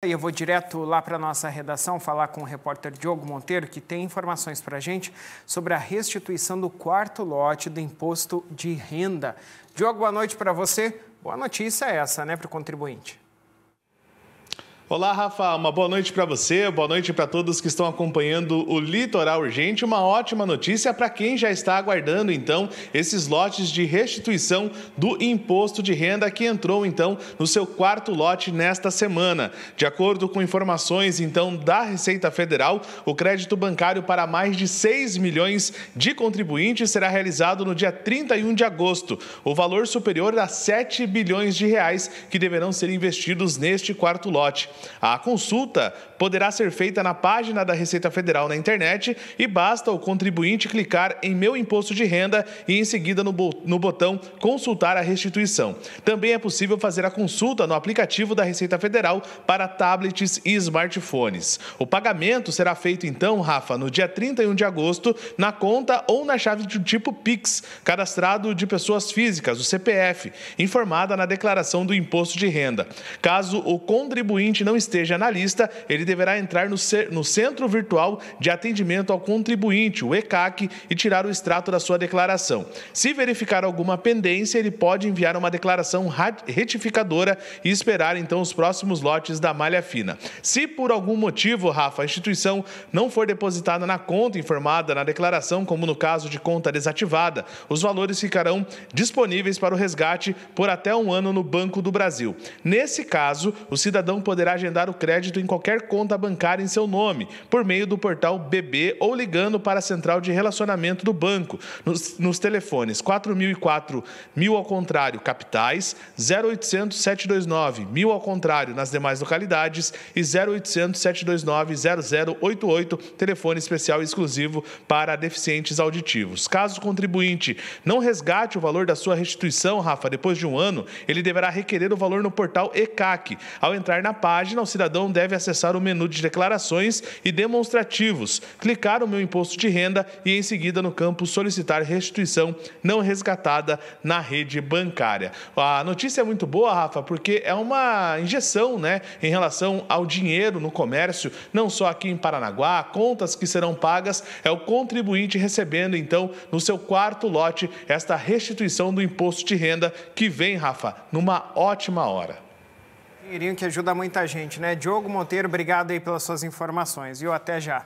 Eu vou direto lá para a nossa redação falar com o repórter Diogo Monteiro, que tem informações para a gente sobre a restituição do quarto lote do imposto de renda. Diogo, boa noite para você. Boa notícia essa, né, para o contribuinte. Olá, Rafa. Uma boa noite para você, boa noite para todos que estão acompanhando o Litoral Urgente. Uma ótima notícia para quem já está aguardando, então, esses lotes de restituição do imposto de renda que entrou, então, no seu quarto lote nesta semana. De acordo com informações, então, da Receita Federal, o crédito bancário para mais de 6 milhões de contribuintes será realizado no dia 31 de agosto. O valor superior a 7 bilhões de reais que deverão ser investidos neste quarto lote. A consulta poderá ser feita na página da Receita Federal na internet e basta o contribuinte clicar em Meu Imposto de Renda e em seguida no, no botão Consultar a Restituição. Também é possível fazer a consulta no aplicativo da Receita Federal para tablets e smartphones. O pagamento será feito então, Rafa, no dia 31 de agosto, na conta ou na chave do tipo Pix, cadastrado de pessoas físicas, o CPF, informada na declaração do imposto de renda. Caso o contribuinte não esteja na lista, ele deverá entrar no, no Centro Virtual de Atendimento ao Contribuinte, o ECAC, e tirar o extrato da sua declaração. Se verificar alguma pendência, ele pode enviar uma declaração retificadora e esperar então os próximos lotes da malha fina. Se por algum motivo, Rafa, a instituição não for depositada na conta informada na declaração, como no caso de conta desativada, os valores ficarão disponíveis para o resgate por até um ano no Banco do Brasil. Nesse caso, o cidadão poderá agendar o crédito em qualquer conta bancária em seu nome, por meio do portal BB ou ligando para a central de relacionamento do banco, nos, nos telefones 4004 mil ao contrário capitais, 0800 729 mil ao contrário nas demais localidades e 0800 729 0088, telefone especial exclusivo para deficientes auditivos. Caso o contribuinte não resgate o valor da sua restituição, Rafa, depois de um ano, ele deverá requerer o valor no portal ECAC. Ao entrar na página, página, o cidadão deve acessar o menu de declarações e demonstrativos, clicar o meu imposto de renda e, em seguida, no campo solicitar restituição não resgatada na rede bancária. A notícia é muito boa, Rafa, porque é uma injeção né, em relação ao dinheiro no comércio, não só aqui em Paranaguá, contas que serão pagas, é o contribuinte recebendo, então, no seu quarto lote, esta restituição do imposto de renda que vem, Rafa, numa ótima hora. Dinheirinho que ajuda muita gente, né? Diogo Monteiro, obrigado aí pelas suas informações. E até já.